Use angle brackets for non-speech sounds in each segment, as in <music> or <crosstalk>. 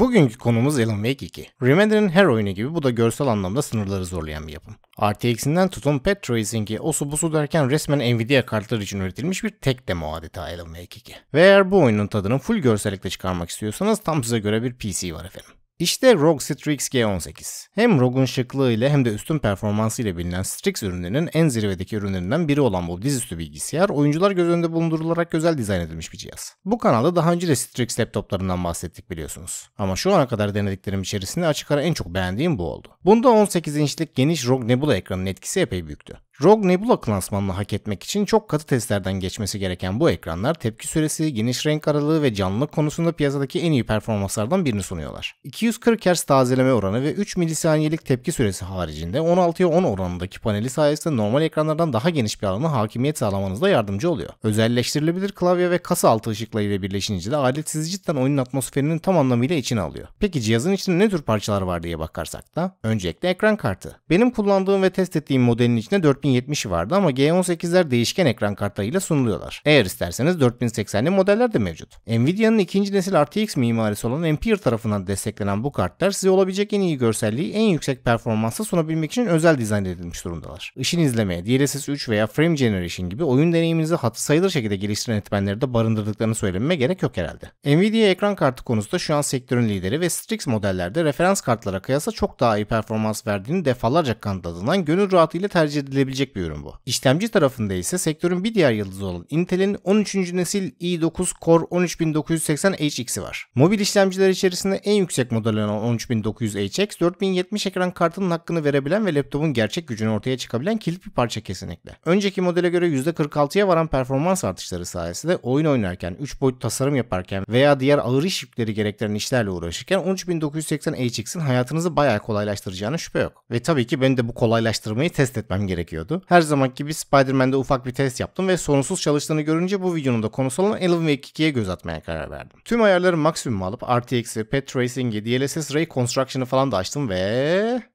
Bugünkü konumuz Alan Wake 2. Remaster'ın her oyunu gibi bu da görsel anlamda sınırları zorlayan bir yapım. RTX'inden tutun Pet Tracing'i osu busu derken resmen Nvidia kartları için üretilmiş bir tek demo adeta Alan Wake 2. Ve eğer bu oyunun tadını full görsellikle çıkarmak istiyorsanız tam size göre bir PC var efendim. İşte ROG Strix G18. Hem ROG'un şıklığı ile hem de üstün performansı ile bilinen Strix ürününün en zirvedeki ürünlerinden biri olan bu dizüstü bilgisayar, oyuncular göz önünde bulundurularak özel dizayn edilmiş bir cihaz. Bu kanalda daha önce de Strix laptoplarından bahsettik biliyorsunuz. Ama şu ana kadar denediklerim içerisinde açık ara en çok beğendiğim bu oldu. Bunda 18 inçlik geniş ROG Nebula ekranının etkisi epey büyüktü. Rog Nebula klasmanını hak etmek için çok katı testlerden geçmesi gereken bu ekranlar tepki süresi, geniş renk aralığı ve canlılık konusunda piyasadaki en iyi performanslardan birini sunuyorlar. 240 Hz tazeleme oranı ve 3 milisaniyelik tepki süresi haricinde 16'ya 10 oranındaki paneli sayesinde normal ekranlardan daha geniş bir alana hakimiyet sağlamanızda yardımcı oluyor. Özelleştirilebilir klavye ve kasa altı ışıklarıyla birleşince de alet sizi cidden oyunun atmosferinin tam anlamıyla içine alıyor. Peki cihazın içinde ne tür parçalar var diye bakarsak da öncelikle ekran kartı. Benim kullandığım ve test ettiğim modelin içinde 4000 4070 vardı ama G18'ler değişken ekran kartlarıyla sunuluyorlar. Eğer isterseniz 4080'li modeller de mevcut. Nvidia'nın ikinci nesil RTX mimarisi olan Ampere tarafından desteklenen bu kartlar size olabilecek en iyi görselliği en yüksek performansa sunabilmek için özel dizayn edilmiş durumdalar. Işin izlemeye, DLSS 3 veya Frame Generation gibi oyun deneyiminizi hatı sayılır şekilde geliştiren etmenleri de barındırdıklarını söylememe gerek yok herhalde. Nvidia ekran kartı konusunda şu an sektörün lideri ve Strix modellerde referans kartlara kıyasla çok daha iyi performans verdiğini defalarca kanıtladığından gönül rahatlığıyla tercih edilebilir satılabilecek bir ürün bu. İşlemci tarafında ise sektörün bir diğer yıldızı olan Intel'in 13. nesil i9 Core 13980HX'i var. Mobil işlemciler içerisinde en yüksek model olan 13900HX 4070 ekran kartının hakkını verebilen ve laptopun gerçek gücünü ortaya çıkabilen kilit bir parça kesinlikle. Önceki modele göre %46'ya varan performans artışları sayesinde oyun oynarken, 3 boyut tasarım yaparken veya diğer ağır iş yükleri gerektiren işlerle uğraşırken 13980HX'in hayatınızı bayağı kolaylaştıracağına şüphe yok. Ve tabii ki ben de bu kolaylaştırmayı test etmem gerekiyor gerekiyordu. Her zaman gibi Spider-Man'de ufak bir test yaptım ve sorunsuz çalıştığını görünce bu videonun da konusu olan Elevate 2'ye göz atmaya karar verdim. Tüm ayarları maksimum alıp RTX'i, Pet Tracing'i, DLSS Ray Construction'ı falan da açtım ve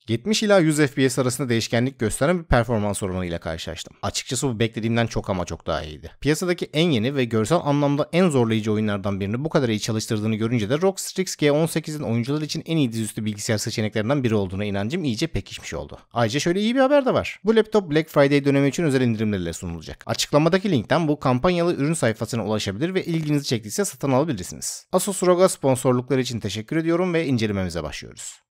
70 ila 100 FPS arasında değişkenlik gösteren bir performans sorunuyla karşılaştım. Açıkçası bu beklediğimden çok ama çok daha iyiydi. Piyasadaki en yeni ve görsel anlamda en zorlayıcı oyunlardan birini bu kadar iyi çalıştırdığını görünce de ROG Strix G18'in oyuncular için en iyi dizüstü bilgisayar seçeneklerinden biri olduğuna inancım iyice pekişmiş oldu. Ayrıca şöyle iyi bir haber de var. Bu laptop Black Friday dönemi için özel indirimlerle sunulacak. Açıklamadaki linkten bu kampanyalı ürün sayfasına ulaşabilir ve ilginizi çektiyse satın alabilirsiniz. Asus ROG'a sponsorlukları için teşekkür ediyorum ve incelememize başlıyoruz.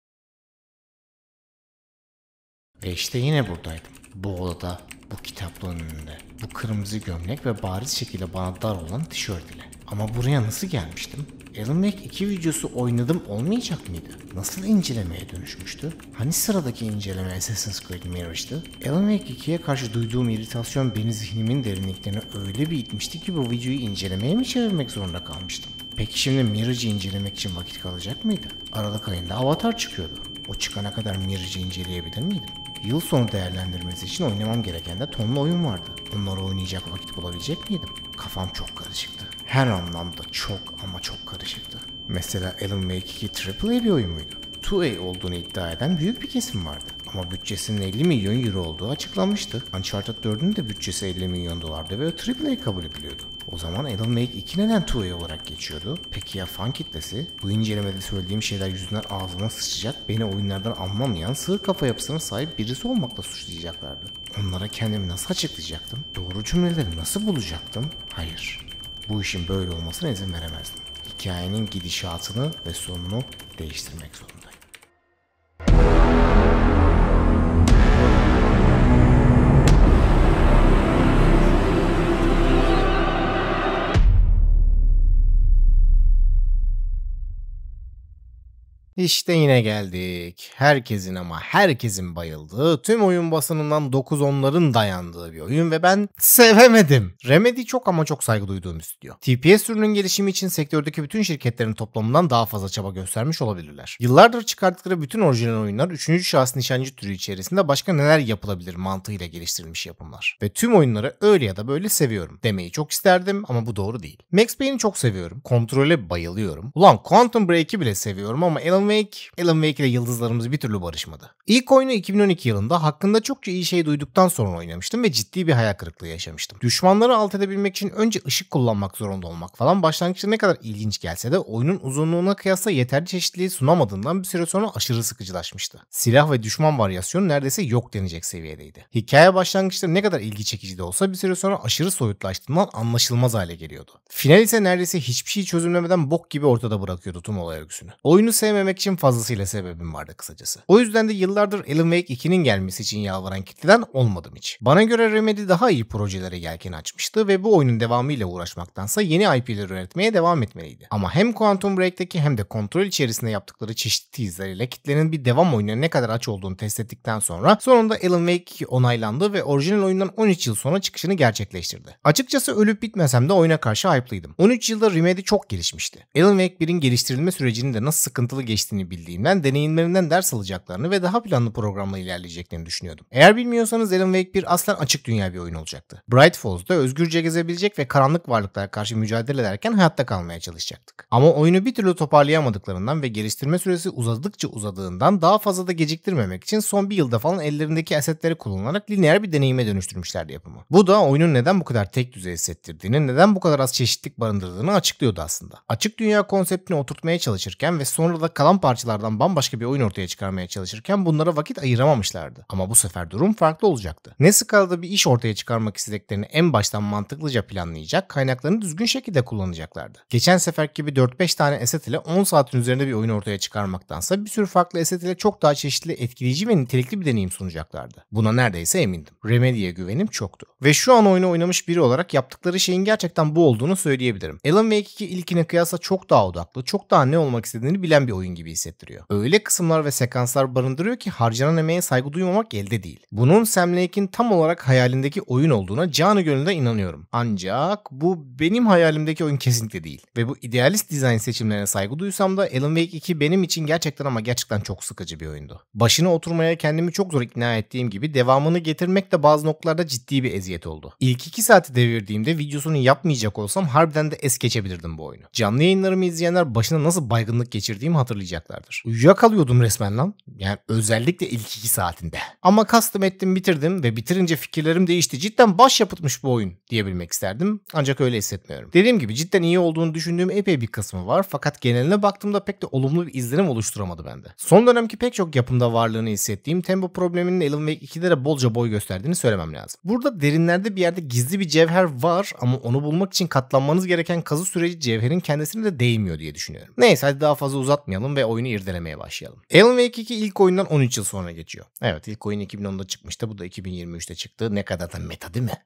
Ve işte yine buradaydım. Bu odada, bu kitaplığın önünde, bu kırmızı gömlek ve bariz şekilde bana dar olan tişört ile. Ama buraya nasıl gelmiştim? Alan Wake 2 videosu oynadım olmayacak mıydı? Nasıl incelemeye dönüşmüştü? Hani sıradaki inceleme Assassin's Creed Mirage'dı? Alan Wake 2'ye karşı duyduğum iritasyon beni zihnimin derinliklerine öyle bir itmişti ki bu videoyu incelemeye mi çevirmek zorunda kalmıştım? Peki şimdi Mirage'i incelemek için vakit kalacak mıydı? Aralık ayında Avatar çıkıyordu. O çıkana kadar Mirage'i inceleyebilir miydim? Yıl sonu değerlendirmesi için oynamam gereken de tonlu oyun vardı. Bunları oynayacak vakit bulabilecek miydim? Kafam çok karışıktı. Her anlamda çok ama çok karışıktı. Mesela Alan Wake 2 AAA bir oyun muydu? 2A olduğunu iddia eden büyük bir kesim vardı. Ama bütçesinin 50 milyon euro olduğu açıklanmıştı. Uncharted 4'ün de bütçesi 50 milyon dolardı ve AAA kabul ediliyordu. O zaman Alan Wake 2 neden 2 olarak geçiyordu? Peki ya fan kitlesi? Bu incelemede söylediğim şeyler yüzünden ağzıma sıçacak, beni oyunlardan anlamayan, sığır kafa yapısına sahip birisi olmakla suçlayacaklardı. Onlara kendimi nasıl açıklayacaktım? Doğru cümleleri nasıl bulacaktım? Hayır. Bu işin böyle olmasına izin veremezdim. Hikayenin gidişatını ve sonunu değiştirmek zorunda. İşte yine geldik. Herkesin ama herkesin bayıldığı, tüm oyun basınından 9 onların dayandığı bir oyun ve ben sevemedim. Remedy çok ama çok saygı duyduğum bir stüdyo. TPS ürünün gelişimi için sektördeki bütün şirketlerin toplamından daha fazla çaba göstermiş olabilirler. Yıllardır çıkarttıkları bütün orijinal oyunlar 3. şahıs nişancı türü içerisinde başka neler yapılabilir mantığıyla geliştirilmiş yapımlar. Ve tüm oyunları öyle ya da böyle seviyorum demeyi çok isterdim ama bu doğru değil. Max Payne'i çok seviyorum. Kontrole bayılıyorum. Ulan Quantum Break'i bile seviyorum ama Alan Wake, Alan Wake ile yıldızlarımız bir türlü barışmadı. İlk oyunu 2012 yılında hakkında çokça iyi şey duyduktan sonra oynamıştım ve ciddi bir hayal kırıklığı yaşamıştım. Düşmanları alt edebilmek için önce ışık kullanmak zorunda olmak falan başlangıçta ne kadar ilginç gelse de oyunun uzunluğuna kıyasla yeterli çeşitliliği sunamadığından bir süre sonra aşırı sıkıcılaşmıştı. Silah ve düşman varyasyonu neredeyse yok denecek seviyedeydi. Hikaye başlangıçta ne kadar ilgi çekici de olsa bir süre sonra aşırı soyutlaştığından anlaşılmaz hale geliyordu. Final ise neredeyse hiçbir şey çözümlemeden bok gibi ortada bırakıyordu tüm olay örgüsünü. Oyunu sevmemek vermek için fazlasıyla sebebim vardı kısacası. O yüzden de yıllardır Alan Wake 2'nin gelmesi için yalvaran kitleden olmadım hiç. Bana göre Remedy daha iyi projelere gelken açmıştı ve bu oyunun devamıyla uğraşmaktansa yeni IP'leri üretmeye devam etmeliydi. Ama hem Quantum Break'teki hem de kontrol içerisinde yaptıkları çeşitli teaserlarıyla kitlenin bir devam oyununa ne kadar aç olduğunu test ettikten sonra sonunda Alan Wake onaylandı ve orijinal oyundan 13 yıl sonra çıkışını gerçekleştirdi. Açıkçası ölüp bitmesem de oyuna karşı hype'lıydım. 13 yılda Remedy çok gelişmişti. Alan Wake 1'in geliştirilme sürecinin de nasıl sıkıntılı geçti geçtiğini bildiğimden deneyimlerinden ders alacaklarını ve daha planlı programla ilerleyeceklerini düşünüyordum. Eğer bilmiyorsanız Alan Wake bir aslen açık dünya bir oyun olacaktı. Bright Falls'da özgürce gezebilecek ve karanlık varlıklara karşı mücadele ederken hayatta kalmaya çalışacaktık. Ama oyunu bir türlü toparlayamadıklarından ve geliştirme süresi uzadıkça uzadığından daha fazla da geciktirmemek için son bir yılda falan ellerindeki esetleri kullanarak lineer bir deneyime dönüştürmüşlerdi yapımı. Bu da oyunun neden bu kadar tek düzey hissettirdiğini, neden bu kadar az çeşitlik barındırdığını açıklıyordu aslında. Açık dünya konseptini oturtmaya çalışırken ve sonra da kalan kalan parçalardan bambaşka bir oyun ortaya çıkarmaya çalışırken bunlara vakit ayıramamışlardı. Ama bu sefer durum farklı olacaktı. Ne skalada bir iş ortaya çıkarmak istediklerini en baştan mantıklıca planlayacak, kaynaklarını düzgün şekilde kullanacaklardı. Geçen sefer gibi 4-5 tane eset ile 10 saatin üzerinde bir oyun ortaya çıkarmaktansa bir sürü farklı eset ile çok daha çeşitli, etkileyici ve nitelikli bir deneyim sunacaklardı. Buna neredeyse emindim. Remedy'e güvenim çoktu. Ve şu an oyunu oynamış biri olarak yaptıkları şeyin gerçekten bu olduğunu söyleyebilirim. Alan Wake 2 ilkine kıyasla çok daha odaklı, çok daha ne olmak istediğini bilen bir oyun gibi hissettiriyor. Öyle kısımlar ve sekanslar barındırıyor ki harcanan emeğe saygı duymamak elde değil. Bunun Sam Lake'in tam olarak hayalindeki oyun olduğuna canı gönülden inanıyorum. Ancak bu benim hayalimdeki oyun kesinlikle değil. Ve bu idealist dizayn seçimlerine saygı duysam da Alan Wake 2 benim için gerçekten ama gerçekten çok sıkıcı bir oyundu. Başına oturmaya kendimi çok zor ikna ettiğim gibi devamını getirmek de bazı noktalarda ciddi bir eziyet oldu. İlk iki saati devirdiğimde videosunu yapmayacak olsam harbiden de es geçebilirdim bu oyunu. Canlı yayınlarımı izleyenler başına nasıl baygınlık geçirdiğimi hatırlayacak yakalayacaklardır. Uyuyakalıyordum resmen lan. Yani özellikle ilk iki saatinde. Ama kastım ettim bitirdim ve bitirince fikirlerim değişti. Cidden baş başyapıtmış bu oyun diyebilmek isterdim. Ancak öyle hissetmiyorum. Dediğim gibi cidden iyi olduğunu düşündüğüm epey bir kısmı var. Fakat geneline baktığımda pek de olumlu bir izlenim oluşturamadı bende. Son dönemki pek çok yapımda varlığını hissettiğim tempo probleminin Alan Wake 2'de de bolca boy gösterdiğini söylemem lazım. Burada derinlerde bir yerde gizli bir cevher var ama onu bulmak için katlanmanız gereken kazı süreci cevherin kendisine de değmiyor diye düşünüyorum. Neyse hadi daha fazla uzatmayalım ve ve oyunu irdelemeye başlayalım. Alan Wake 2 ilk oyundan 13 yıl sonra geçiyor. Evet ilk oyun 2010'da çıkmıştı bu da 2023'te çıktı. Ne kadar da meta değil mi?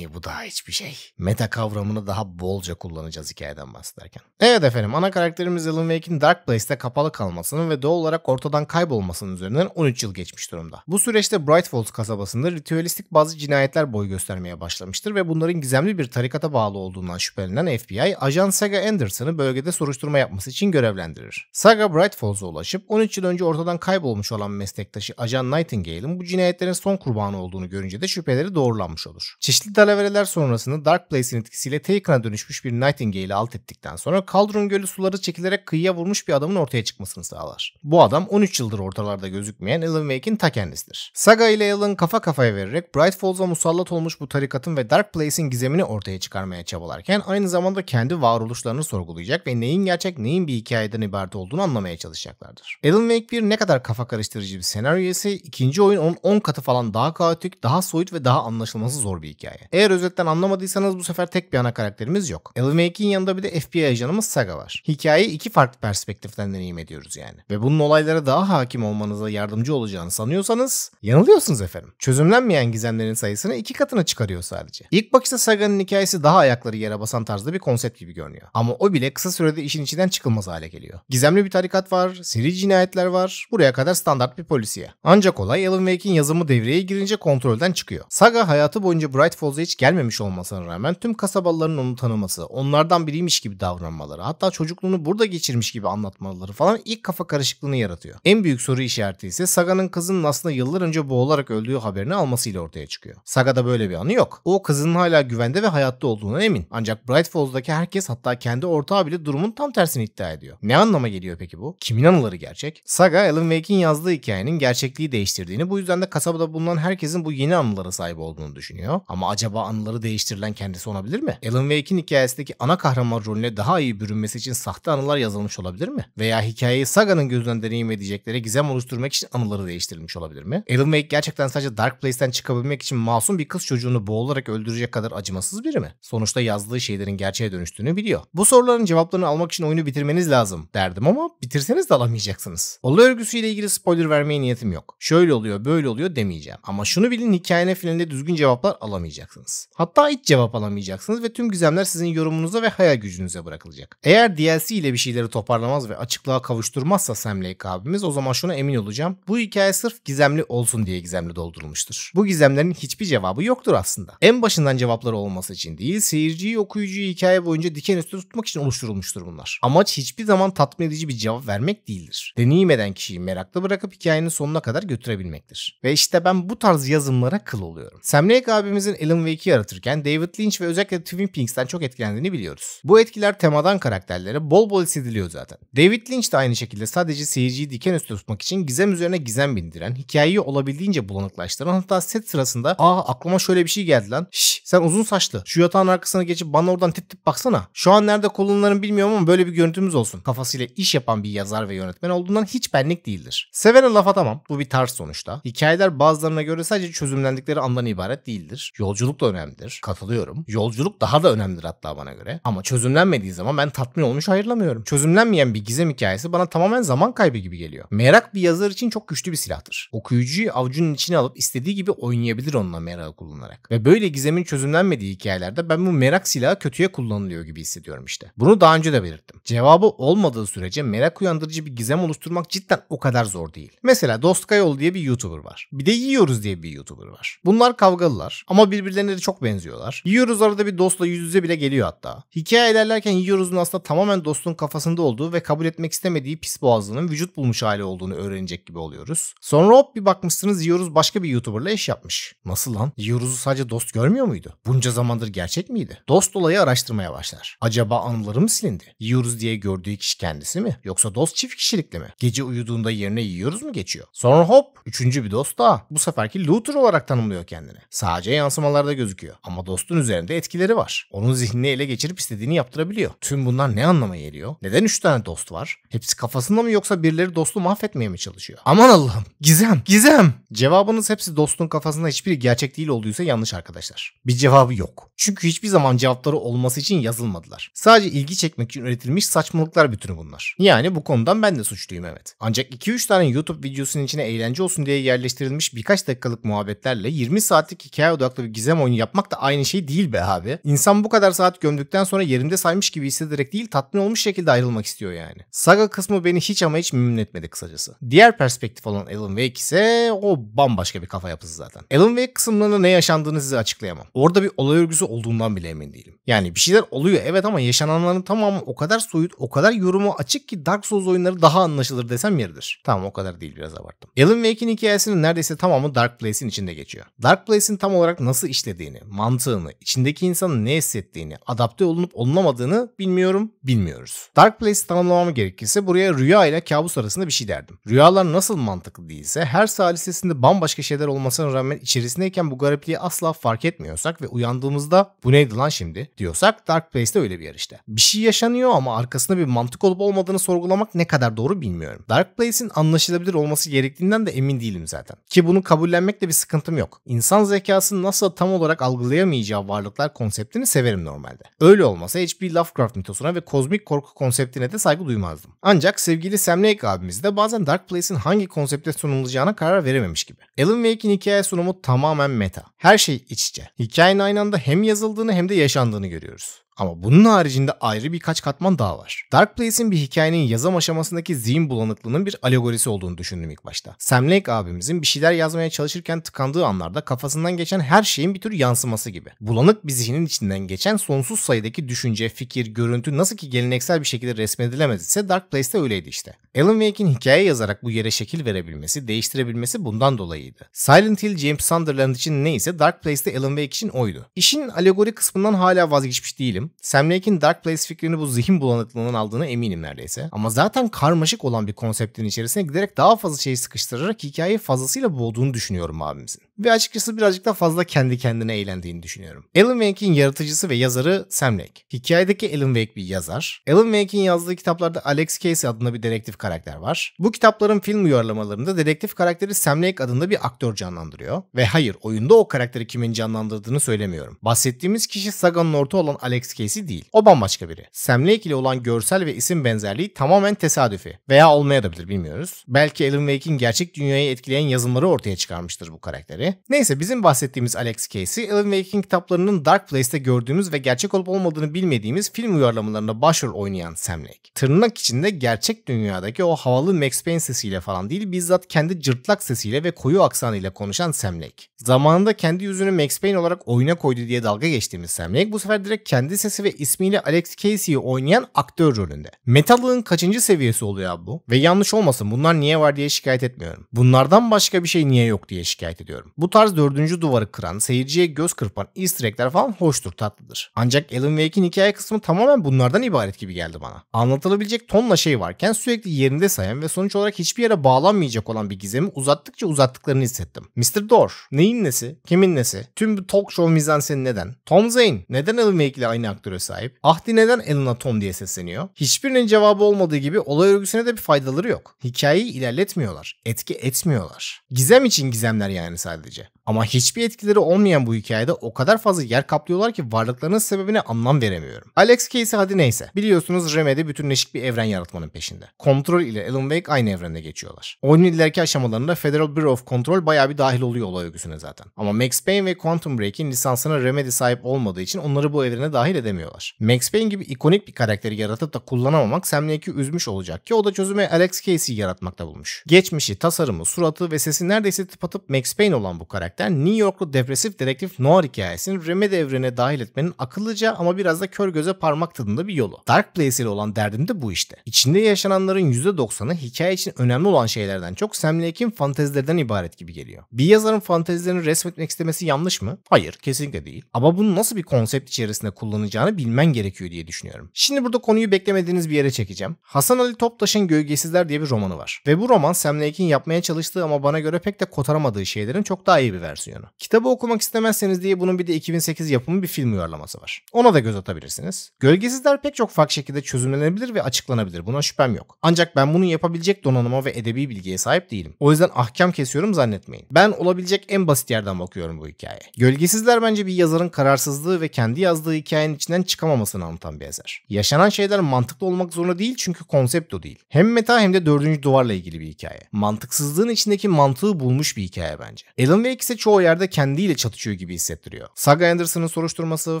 <laughs> bu daha hiçbir şey. Meta kavramını daha bolca kullanacağız hikayeden bahsederken. Evet efendim ana karakterimiz Alan Wake'in Dark Place'te kapalı kalmasının ve doğal olarak ortadan kaybolmasının üzerinden 13 yıl geçmiş durumda. Bu süreçte Bright Falls kasabasında ritüelistik bazı cinayetler boy göstermeye başlamıştır ve bunların gizemli bir tarikata bağlı olduğundan şüphelenen FBI, ajan Saga Anderson'ı bölgede soruşturma yapması için görevlendirir. Saga Chicago Bright Falls'a ulaşıp 13 yıl önce ortadan kaybolmuş olan meslektaşı Ajan Nightingale'in bu cinayetlerin son kurbanı olduğunu görünce de şüpheleri doğrulanmış olur. Çeşitli talevereler sonrasında Dark Place'in etkisiyle Taken'a dönüşmüş bir Nightingale'i alt ettikten sonra Cauldron Gölü suları çekilerek kıyıya vurmuş bir adamın ortaya çıkmasını sağlar. Bu adam 13 yıldır ortalarda gözükmeyen Alan Wake'in ta kendisidir. Saga ile Alan kafa kafaya vererek Bright Falls'a musallat olmuş bu tarikatın ve Dark Place'in gizemini ortaya çıkarmaya çabalarken aynı zamanda kendi varoluşlarını sorgulayacak ve neyin gerçek neyin bir hikayeden ibaret olduğunu anlamayacak anlamaya çalışacaklardır. Alan Wake 1 ne kadar kafa karıştırıcı bir senaryo ise ikinci oyun onun 10 katı falan daha kaotik, daha soyut ve daha anlaşılması zor bir hikaye. Eğer özetten anlamadıysanız bu sefer tek bir ana karakterimiz yok. Alan Wake'in yanında bir de FBI ajanımız Saga var. Hikayeyi iki farklı perspektiften deneyim ediyoruz yani. Ve bunun olaylara daha hakim olmanıza yardımcı olacağını sanıyorsanız yanılıyorsunuz efendim. Çözümlenmeyen gizemlerin sayısını iki katına çıkarıyor sadece. İlk bakışta Saga'nın hikayesi daha ayakları yere basan tarzda bir konsept gibi görünüyor. Ama o bile kısa sürede işin içinden çıkılmaz hale geliyor. Gizemli bir tarikat var, seri cinayetler var. Buraya kadar standart bir polisiye. Ancak olay Alan Wake'in yazımı devreye girince kontrolden çıkıyor. Saga hayatı boyunca Bright Falls'a hiç gelmemiş olmasına rağmen tüm kasabalıların onu tanıması, onlardan biriymiş gibi davranmaları, hatta çocukluğunu burada geçirmiş gibi anlatmaları falan ilk kafa karışıklığını yaratıyor. En büyük soru işareti ise Saga'nın kızının aslında yıllar önce boğularak öldüğü haberini almasıyla ortaya çıkıyor. Saga'da böyle bir anı yok. O kızının hala güvende ve hayatta olduğuna emin. Ancak Bright Falls'daki herkes hatta kendi ortağı bile durumun tam tersini iddia ediyor. Ne anlama geliyor peki? peki bu? Kimin anıları gerçek? Saga, Alan Wake'in yazdığı hikayenin gerçekliği değiştirdiğini, bu yüzden de kasabada bulunan herkesin bu yeni anılara sahip olduğunu düşünüyor. Ama acaba anıları değiştirilen kendisi olabilir mi? Alan Wake'in hikayesindeki ana kahraman rolüne daha iyi bürünmesi için sahte anılar yazılmış olabilir mi? Veya hikayeyi Saga'nın gözünden deneyim edecekleri gizem oluşturmak için anıları değiştirilmiş olabilir mi? Alan Wake gerçekten sadece Dark Place'ten çıkabilmek için masum bir kız çocuğunu boğularak öldürecek kadar acımasız biri mi? Sonuçta yazdığı şeylerin gerçeğe dönüştüğünü biliyor. Bu soruların cevaplarını almak için oyunu bitirmeniz lazım derdim ama Bitirseniz de alamayacaksınız. Olay örgüsüyle ilgili spoiler vermeye niyetim yok. Şöyle oluyor böyle oluyor demeyeceğim. Ama şunu bilin Hikayene finalinde düzgün cevaplar alamayacaksınız. Hatta hiç cevap alamayacaksınız ve tüm gizemler sizin yorumunuza ve hayal gücünüze bırakılacak. Eğer DLC ile bir şeyleri toparlamaz ve açıklığa kavuşturmazsa Sam Lake abimiz o zaman şuna emin olacağım. Bu hikaye sırf gizemli olsun diye gizemli doldurulmuştur. Bu gizemlerin hiçbir cevabı yoktur aslında. En başından cevapları olması için değil seyirciyi okuyucuyu hikaye boyunca diken üstü tutmak için oluşturulmuştur bunlar. Amaç hiçbir zaman tatmin edici bir cevap cevap vermek değildir. Deneyim eden kişiyi merakla bırakıp hikayenin sonuna kadar götürebilmektir. Ve işte ben bu tarz yazımlara kıl oluyorum. Sam Lake abimizin Alan Wake'i yaratırken David Lynch ve özellikle Twin Peaks'ten çok etkilendiğini biliyoruz. Bu etkiler temadan karakterlere bol bol hissediliyor zaten. David Lynch de aynı şekilde sadece seyirciyi diken üstü tutmak için gizem üzerine gizem bindiren, hikayeyi olabildiğince bulanıklaştıran hatta set sırasında aa aklıma şöyle bir şey geldi lan. Şş sen uzun saçlı şu yatağın arkasına geçip bana oradan tip tip baksana. Şu an nerede kolonların bilmiyorum ama böyle bir görüntümüz olsun. Kafasıyla iş yapan bir yazar ve yönetmen olduğundan hiç benlik değildir. Sevene laf atamam. Bu bir tarz sonuçta. Hikayeler bazılarına göre sadece çözümlendikleri andan ibaret değildir. Yolculuk da önemlidir. Katılıyorum. Yolculuk daha da önemlidir hatta bana göre. Ama çözümlenmediği zaman ben tatmin olmuş ayrılamıyorum. Çözümlenmeyen bir gizem hikayesi bana tamamen zaman kaybı gibi geliyor. Merak bir yazar için çok güçlü bir silahtır. Okuyucuyu avcunun içine alıp istediği gibi oynayabilir onunla merak kullanarak. Ve böyle gizemin çözümlenmediği hikayelerde ben bu merak silahı kötüye kullanılıyor gibi hissediyorum işte. Bunu daha önce de belirttim. Cevabı olmadığı sürece merak ayak uyandırıcı bir gizem oluşturmak cidden o kadar zor değil. Mesela Dost Kayol diye bir YouTuber var. Bir de Yiyoruz diye bir YouTuber var. Bunlar kavgalılar ama birbirlerine de çok benziyorlar. Yiyoruz arada bir dostla yüz yüze bile geliyor hatta. Hikaye ilerlerken Yiyoruz'un aslında tamamen dostun kafasında olduğu ve kabul etmek istemediği pis boğazlığının vücut bulmuş hali olduğunu öğrenecek gibi oluyoruz. Sonra hop bir bakmışsınız Yiyoruz başka bir YouTuber'la iş yapmış. Nasıl lan? Yiyoruz'u sadece dost görmüyor muydu? Bunca zamandır gerçek miydi? Dost olayı araştırmaya başlar. Acaba anıları mı silindi? Yiyoruz diye gördüğü kişi kendisi mi? Yok. Yoksa dost çift kişilikli mi? Gece uyuduğunda yerine yiyoruz mu geçiyor? Sonra hop üçüncü bir dost daha. Bu seferki Luther olarak tanımlıyor kendini. Sadece yansımalarda gözüküyor. Ama dostun üzerinde etkileri var. Onun zihnini ele geçirip istediğini yaptırabiliyor. Tüm bunlar ne anlama geliyor? Neden üç tane dost var? Hepsi kafasında mı yoksa birileri dostu mahvetmeye mi çalışıyor? Aman Allah'ım gizem gizem. Cevabınız hepsi dostun kafasında hiçbiri gerçek değil olduysa yanlış arkadaşlar. Bir cevabı yok. Çünkü hiçbir zaman cevapları olması için yazılmadılar. Sadece ilgi çekmek için üretilmiş saçmalıklar bütünü bunlar. Yani yani bu konudan ben de suçluyum evet. Ancak 2-3 tane YouTube videosunun içine eğlence olsun diye yerleştirilmiş birkaç dakikalık muhabbetlerle 20 saatlik hikaye odaklı bir gizem oyunu yapmak da aynı şey değil be abi. İnsan bu kadar saat gömdükten sonra yerinde saymış gibi hissederek değil tatmin olmuş şekilde ayrılmak istiyor yani. Saga kısmı beni hiç ama hiç memnun etmedi kısacası. Diğer perspektif olan Alan Wake ise o bambaşka bir kafa yapısı zaten. Alan Wake kısımlarında ne yaşandığını size açıklayamam. Orada bir olay örgüsü olduğundan bile emin değilim. Yani bir şeyler oluyor evet ama yaşananların tamamı o kadar soyut, o kadar yorumu açık ki daha Dark Souls oyunları daha anlaşılır desem yeridir. Tamam o kadar değil biraz abarttım. Alan Wake'in hikayesinin neredeyse tamamı Dark Place'in içinde geçiyor. Dark Place'in tam olarak nasıl işlediğini, mantığını, içindeki insanın ne hissettiğini, adapte olunup olunamadığını bilmiyorum, bilmiyoruz. Dark Place tanımlamam gerekirse buraya rüya ile kabus arasında bir şey derdim. Rüyalar nasıl mantıklı değilse her salisesinde bambaşka şeyler olmasına rağmen içerisindeyken bu garipliği asla fark etmiyorsak ve uyandığımızda bu neydi lan şimdi diyorsak Dark Place'de öyle bir yer işte. Bir şey yaşanıyor ama arkasında bir mantık olup olmadığını sorgulamak sorgulamak ne kadar doğru bilmiyorum. Dark Place'in anlaşılabilir olması gerektiğinden de emin değilim zaten. Ki bunu kabullenmekle bir sıkıntım yok. İnsan zekasının nasıl tam olarak algılayamayacağı varlıklar konseptini severim normalde. Öyle olmasa H.P. Lovecraft mitosuna ve kozmik korku konseptine de saygı duymazdım. Ancak sevgili Sam Lake abimiz de bazen Dark Place'in hangi konsepte sunulacağına karar verememiş gibi. Alan Wake'in hikaye sunumu tamamen meta. Her şey iç içe. Hikayenin aynı anda hem yazıldığını hem de yaşandığını görüyoruz. Ama bunun haricinde ayrı birkaç katman daha var. Dark Place'in bir hikayenin yazım aşamasındaki zihin bulanıklığının bir alegorisi olduğunu düşündüm ilk başta. Sam Lake abimizin bir şeyler yazmaya çalışırken tıkandığı anlarda kafasından geçen her şeyin bir tür yansıması gibi. Bulanık bir zihnin içinden geçen sonsuz sayıdaki düşünce, fikir, görüntü nasıl ki geleneksel bir şekilde resmedilemez ise Dark Place'te öyleydi işte. Alan Wake'in hikaye yazarak bu yere şekil verebilmesi, değiştirebilmesi bundan dolayıydı. Silent Hill James Sunderland için neyse Dark Place'te Alan Wake için oydu. İşin alegori kısmından hala vazgeçmiş değilim değilim. Sam Lake'in Dark Place fikrini bu zihin bulanıklığından aldığına eminim neredeyse. Ama zaten karmaşık olan bir konseptin içerisine giderek daha fazla şeyi sıkıştırarak hikayeyi fazlasıyla boğduğunu düşünüyorum abimizin. Ve açıkçası birazcık da fazla kendi kendine eğlendiğini düşünüyorum. Alan Wake'in yaratıcısı ve yazarı Sam Lake. Hikayedeki Alan Wake bir yazar. Alan Wake'in yazdığı kitaplarda Alex Casey adında bir dedektif karakter var. Bu kitapların film uyarlamalarında dedektif karakteri Sam Lake adında bir aktör canlandırıyor. Ve hayır oyunda o karakteri kimin canlandırdığını söylemiyorum. Bahsettiğimiz kişi saganın orta olan Alex test değil. O bambaşka biri. Sam Lake ile olan görsel ve isim benzerliği tamamen tesadüfi veya olmayabilir bilmiyoruz. Belki Alan Wake'in gerçek dünyayı etkileyen yazımları ortaya çıkarmıştır bu karakteri. Neyse bizim bahsettiğimiz Alex Casey, Alan Wake'in kitaplarının Dark Place'te gördüğümüz ve gerçek olup olmadığını bilmediğimiz film uyarlamalarında başrol oynayan Sam Lake. Tırnak içinde gerçek dünyadaki o havalı Max Payne sesiyle falan değil bizzat kendi cırtlak sesiyle ve koyu aksanıyla konuşan Sam Lake. Zamanında kendi yüzünü Max Payne olarak oyuna koydu diye dalga geçtiğimiz Sam Lake bu sefer direkt kendi prensesi ve ismiyle Alex Casey'i oynayan aktör rolünde. Metallığın kaçıncı seviyesi oluyor bu? Ve yanlış olmasın bunlar niye var diye şikayet etmiyorum. Bunlardan başka bir şey niye yok diye şikayet ediyorum. Bu tarz dördüncü duvarı kıran, seyirciye göz kırpan easter eggler falan hoştur tatlıdır. Ancak Alan Wake'in hikaye kısmı tamamen bunlardan ibaret gibi geldi bana. Anlatılabilecek tonla şey varken sürekli yerinde sayan ve sonuç olarak hiçbir yere bağlanmayacak olan bir gizemi uzattıkça uzattıklarını hissettim. Mr. Door, neyin nesi, kimin nesi, tüm bu talk show mizansen neden, Tom Zane neden Alan Wake ile aynı aktöre sahip. Ahdi neden Elena Tom diye sesleniyor? Hiçbirinin cevabı olmadığı gibi olay örgüsüne de bir faydaları yok. Hikayeyi ilerletmiyorlar. Etki etmiyorlar. Gizem için gizemler yani sadece. Ama hiçbir etkileri olmayan bu hikayede o kadar fazla yer kaplıyorlar ki varlıklarının sebebine anlam veremiyorum. Alex Casey hadi neyse. Biliyorsunuz Remedy bütünleşik bir evren yaratmanın peşinde. Kontrol ile Alan Wake aynı evrende geçiyorlar. Oyunun ileriki aşamalarında Federal Bureau of Control bayağı bir dahil oluyor olay örgüsüne zaten. Ama Max Payne ve Quantum Break'in lisansına Remedy sahip olmadığı için onları bu evrene dahil edemiyorlar. Max Payne gibi ikonik bir karakteri yaratıp da kullanamamak Sam Lake'i üzmüş olacak ki o da çözümü Alex Casey'yi yaratmakta bulmuş. Geçmişi, tasarımı, suratı ve sesi neredeyse tıpatıp Max Payne olan bu karakter karakter New Yorklu depresif dedektif Noir hikayesini Remedy evrene dahil etmenin akıllıca ama biraz da kör göze parmak tadında bir yolu. Dark Place ile olan derdim de bu işte. İçinde yaşananların %90'ı hikaye için önemli olan şeylerden çok Sam Lake'in fantezilerden ibaret gibi geliyor. Bir yazarın fantezilerini resmetmek istemesi yanlış mı? Hayır, kesinlikle değil. Ama bunu nasıl bir konsept içerisinde kullanacağını bilmen gerekiyor diye düşünüyorum. Şimdi burada konuyu beklemediğiniz bir yere çekeceğim. Hasan Ali Toptaş'ın Gölgesizler diye bir romanı var. Ve bu roman Sam Lake'in yapmaya çalıştığı ama bana göre pek de kotaramadığı şeylerin çok daha iyi bir versiyonu. Kitabı okumak istemezseniz diye bunun bir de 2008 yapımı bir film uyarlaması var. Ona da göz atabilirsiniz. Gölgesizler pek çok farklı şekilde çözümlenebilir ve açıklanabilir. Buna şüphem yok. Ancak ben bunu yapabilecek donanıma ve edebi bilgiye sahip değilim. O yüzden ahkam kesiyorum zannetmeyin. Ben olabilecek en basit yerden bakıyorum bu hikaye. Gölgesizler bence bir yazarın kararsızlığı ve kendi yazdığı hikayenin içinden çıkamamasını anlatan bir eser. Yaşanan şeyler mantıklı olmak zorunda değil çünkü konsept o değil. Hem meta hem de dördüncü duvarla ilgili bir hikaye. Mantıksızlığın içindeki mantığı bulmuş bir hikaye bence. Alan Wake ise ise çoğu yerde kendiyle çatışıyor gibi hissettiriyor. Saga Anderson'ın soruşturması,